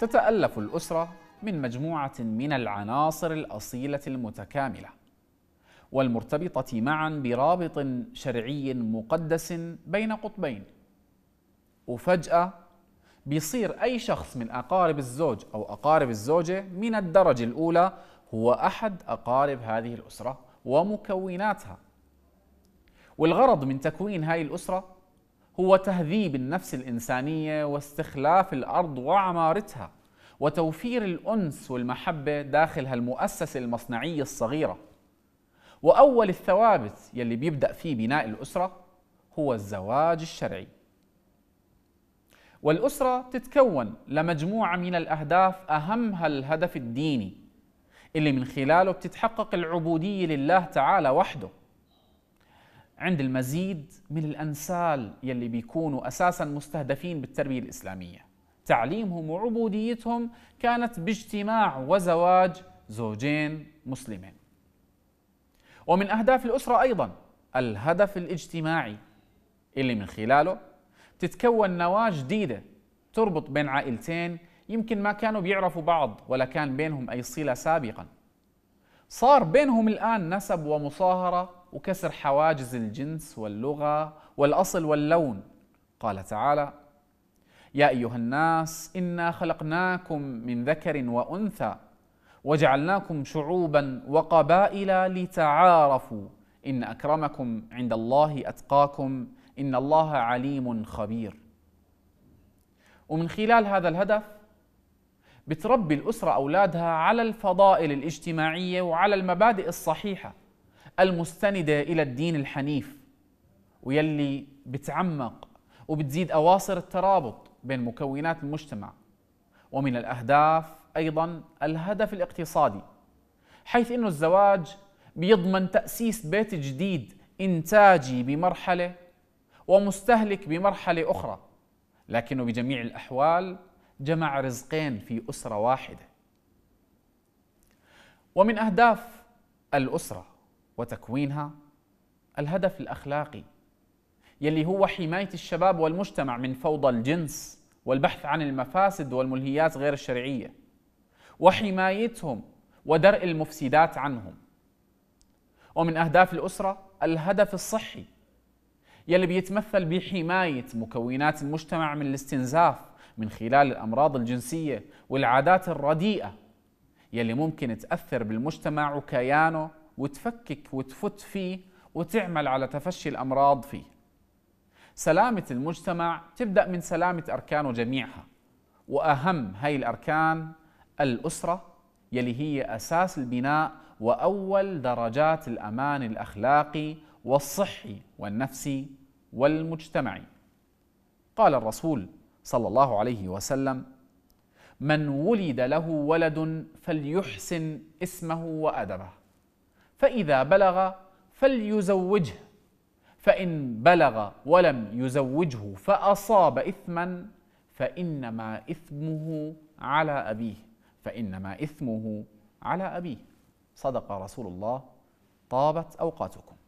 تتألف الأسرة من مجموعة من العناصر الأصيلة المتكاملة والمرتبطة معا برابط شرعي مقدس بين قطبين وفجأة بيصير أي شخص من أقارب الزوج أو أقارب الزوجة من الدرجة الأولى هو أحد أقارب هذه الأسرة ومكوناتها والغرض من تكوين هذه الأسرة هو تهذيب النفس الإنسانية واستخلاف الأرض وعمارتها وتوفير الأنس والمحبة داخل هالمؤسسة المصنعية الصغيرة وأول الثوابت يلي بيبدأ فيه بناء الأسرة هو الزواج الشرعي والأسرة تتكون لمجموعة من الأهداف أهمها الهدف الديني اللي من خلاله بتتحقق العبودية لله تعالى وحده عند المزيد من الأنسال يلي بيكونوا أساسا مستهدفين بالتربية الإسلامية تعليمهم وعبوديتهم كانت باجتماع وزواج زوجين مسلمين ومن أهداف الأسرة أيضا الهدف الاجتماعي اللي من خلاله تتكون نواة جديدة تربط بين عائلتين يمكن ما كانوا بيعرفوا بعض ولا كان بينهم أي صلة سابقاً صار بينهم الآن نسب ومصاهرة وكسر حواجز الجنس واللغة والأصل واللون قال تعالى يا أيها الناس إنا خلقناكم من ذكر وأنثى وجعلناكم شعوبا وقبائل لتعارفوا إن أكرمكم عند الله أتقاكم إن الله عليم خبير ومن خلال هذا الهدف بتربي الأسرة أولادها على الفضائل الاجتماعية وعلى المبادئ الصحيحة المستندة إلى الدين الحنيف ويلي بتعمق وبتزيد أواصر الترابط بين مكونات المجتمع ومن الأهداف أيضا الهدف الاقتصادي حيث أنه الزواج بيضمن تأسيس بيت جديد إنتاجي بمرحلة ومستهلك بمرحلة أخرى لكنه بجميع الأحوال جمع رزقين في أسرة واحدة ومن أهداف الأسرة وتكوينها الهدف الأخلاقي يلي هو حماية الشباب والمجتمع من فوضى الجنس والبحث عن المفاسد والملهيات غير الشرعية وحمايتهم ودرء المفسدات عنهم ومن أهداف الأسرة الهدف الصحي يلي بيتمثل بحماية مكونات المجتمع من الاستنزاف من خلال الأمراض الجنسية والعادات الرديئة يلي ممكن تأثر بالمجتمع وكيانه وتفكك وتفت فيه وتعمل على تفشي الأمراض فيه سلامة المجتمع تبدأ من سلامة أركانه جميعها وأهم هاي الأركان الأسرة يلي هي أساس البناء وأول درجات الأمان الأخلاقي والصحي والنفسي والمجتمعي قال الرسول صلى الله عليه وسلم من ولد له ولد فليحسن اسمه وادبه فاذا بلغ فليزوجه فان بلغ ولم يزوجه فاصاب اثما فانما اثمه على ابيه فانما اثمه على ابيه صدق رسول الله طابت اوقاتكم